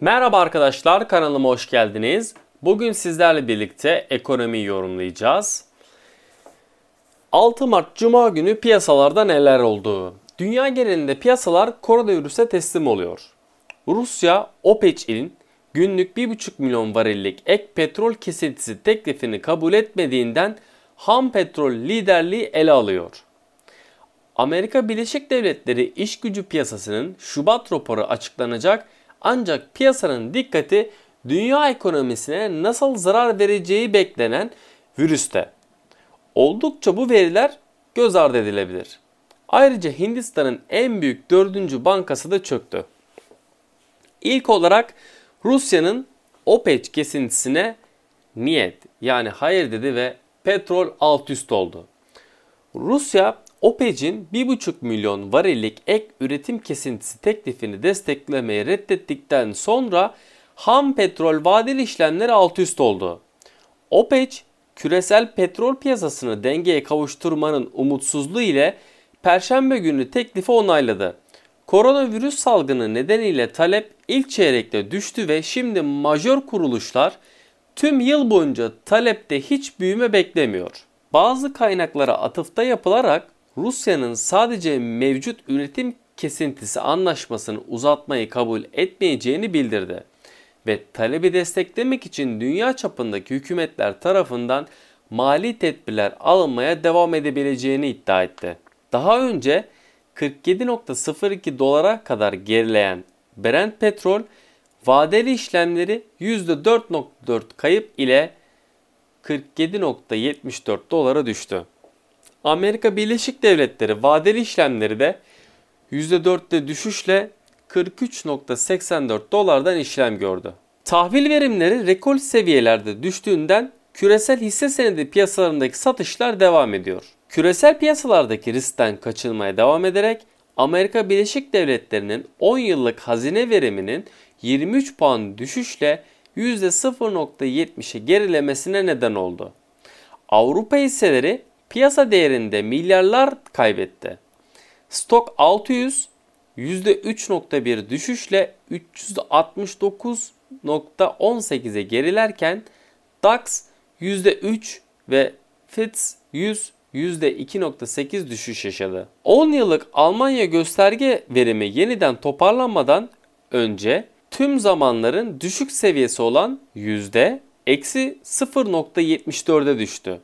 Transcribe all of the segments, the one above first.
Merhaba arkadaşlar kanalıma hoş geldiniz. Bugün sizlerle birlikte ekonomiyi yorumlayacağız. 6 Mart Cuma günü piyasalarda neler oldu? Dünya genelinde piyasalar koronavirüse teslim oluyor. Rusya, OPEC'in günlük 1,5 milyon varillik ek petrol kesintisi teklifini kabul etmediğinden ham petrol liderliği ele alıyor. Amerika Birleşik Devletleri İş Gücü Piyasası'nın Şubat raporu açıklanacak ancak piyasanın dikkati dünya ekonomisine nasıl zarar vereceği beklenen virüste. Oldukça bu veriler göz ardı edilebilir. Ayrıca Hindistan'ın en büyük dördüncü bankası da çöktü. İlk olarak Rusya'nın OPEC kesintisine niyet yani hayır dedi ve petrol alt üst oldu. Rusya OPEC'in 1,5 milyon varellik ek üretim kesintisi teklifini desteklemeyi reddettikten sonra ham petrol vadeli işlemleri alt üst oldu. OPEC, küresel petrol piyasasını dengeye kavuşturmanın umutsuzluğu ile Perşembe günü teklifi onayladı. Koronavirüs salgını nedeniyle talep ilk çeyrekte düştü ve şimdi majör kuruluşlar tüm yıl boyunca talepte hiç büyüme beklemiyor. Bazı kaynaklara atıfta yapılarak Rusya'nın sadece mevcut üretim kesintisi anlaşmasını uzatmayı kabul etmeyeceğini bildirdi ve talebi desteklemek için dünya çapındaki hükümetler tarafından mali tedbirler alınmaya devam edebileceğini iddia etti. Daha önce 47.02 dolara kadar gerileyen Brent petrol vadeli işlemleri %4.4 kayıp ile 47.74 dolara düştü. Amerika Birleşik Devletleri vadeli işlemleri de %4'te düşüşle 43.84 dolardan işlem gördü. Tahvil verimleri rekor seviyelerde düştüğünden küresel hisse senedi piyasalarındaki satışlar devam ediyor. Küresel piyasalardaki riskten kaçınmaya devam ederek Amerika Birleşik Devletleri'nin 10 yıllık hazine veriminin 23 puan düşüşle %0.70'e gerilemesine neden oldu. Avrupa hisseleri Piyasa değerinde milyarlar kaybetti. Stok 600 %3.1 düşüşle 369.18'e gerilerken DAX %3 ve FTSE 100 %2.8 düşüş yaşadı. 10 yıllık Almanya gösterge verimi yeniden toparlanmadan önce tüm zamanların düşük seviyesi olan yüzde eksi %0.74'e düştü.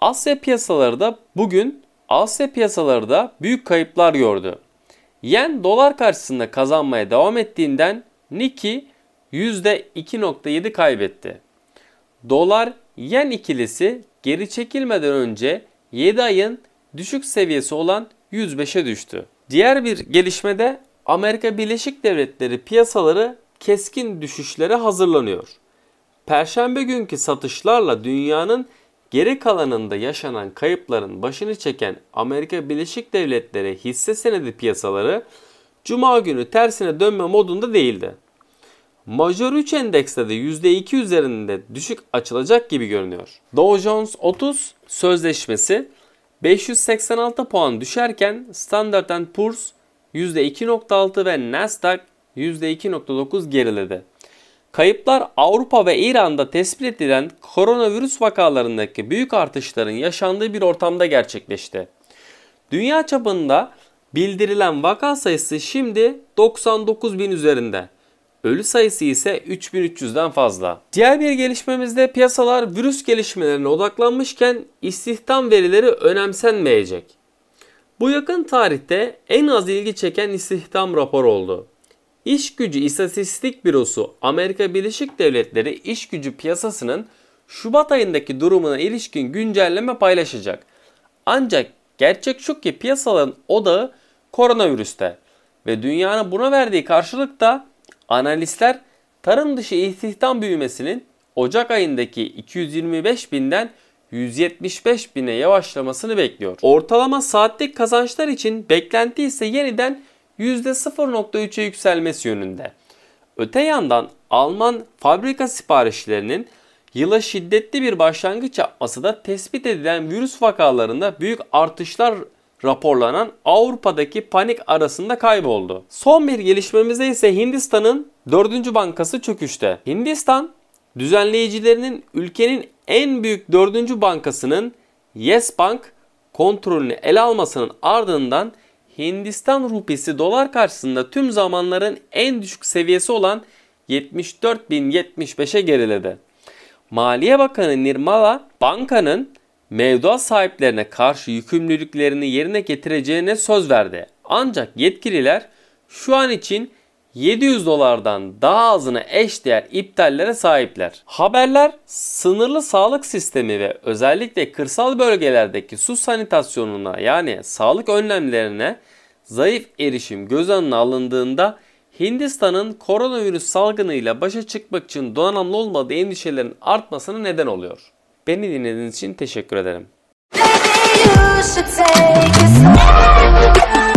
Asya piyasaları da bugün Asya piyasaları da büyük kayıplar gördü. Yen dolar karşısında kazanmaya devam ettiğinden Nikkei %2.7 kaybetti. Dolar yen ikilisi geri çekilmeden önce 7 ayın düşük seviyesi olan 105'e düştü. Diğer bir gelişmede Amerika Birleşik Devletleri piyasaları keskin düşüşlere hazırlanıyor. Perşembe günkü satışlarla dünyanın Geri kalanında yaşanan kayıpların başını çeken Amerika Birleşik Devletleri hisse senedi piyasaları cuma günü tersine dönme modunda değildi. Major 3 endekste de %2 üzerinde düşük açılacak gibi görünüyor. Dow Jones 30 sözleşmesi 586 puan düşerken Standard Poor's %2.6 ve Nasdaq %2.9 geriledi. Kayıplar Avrupa ve İran'da tespit edilen koronavirüs vakalarındaki büyük artışların yaşandığı bir ortamda gerçekleşti. Dünya çapında bildirilen vaka sayısı şimdi 99 bin üzerinde. Ölü sayısı ise 3300'den fazla. Diğer bir gelişmemizde piyasalar virüs gelişmelerine odaklanmışken istihdam verileri önemsenmeyecek. Bu yakın tarihte en az ilgi çeken istihdam raporu oldu. İş Gücü İstatistik Bürosu Amerika Birleşik Devletleri iş gücü piyasasının Şubat ayındaki durumuna ilişkin güncelleme paylaşacak. Ancak gerçek şu ki piyasaların odağı koronavirüste ve dünyanın buna verdiği karşılıkta analistler tarım dışı istihdam büyümesinin Ocak ayındaki 225 binden 175 bine yavaşlamasını bekliyor. Ortalama saatlik kazançlar için beklenti ise yeniden %0.3'e yükselmesi yönünde. Öte yandan Alman fabrika siparişlerinin yıla şiddetli bir başlangıç yapması da tespit edilen virüs vakalarında büyük artışlar raporlanan Avrupa'daki panik arasında kayboldu. Son bir gelişmemize ise Hindistan'ın 4. bankası çöküşte. Hindistan düzenleyicilerinin ülkenin en büyük 4. bankasının Yes Bank kontrolünü ele almasının ardından Hindistan rupisi dolar karşısında tüm zamanların en düşük seviyesi olan 74.075'e geriledi. Maliye Bakanı Nirmala bankanın mevduat sahiplerine karşı yükümlülüklerini yerine getireceğine söz verdi. Ancak yetkililer şu an için 700 dolardan daha azına eş değer iptallere sahipler. Haberler sınırlı sağlık sistemi ve özellikle kırsal bölgelerdeki su sanitasyonuna yani sağlık önlemlerine zayıf erişim göz önüne alındığında Hindistan'ın koronavirüs salgınıyla başa çıkmak için donanımlı olmadığı endişelerin artmasına neden oluyor. Beni dinlediğiniz için teşekkür ederim. Baby,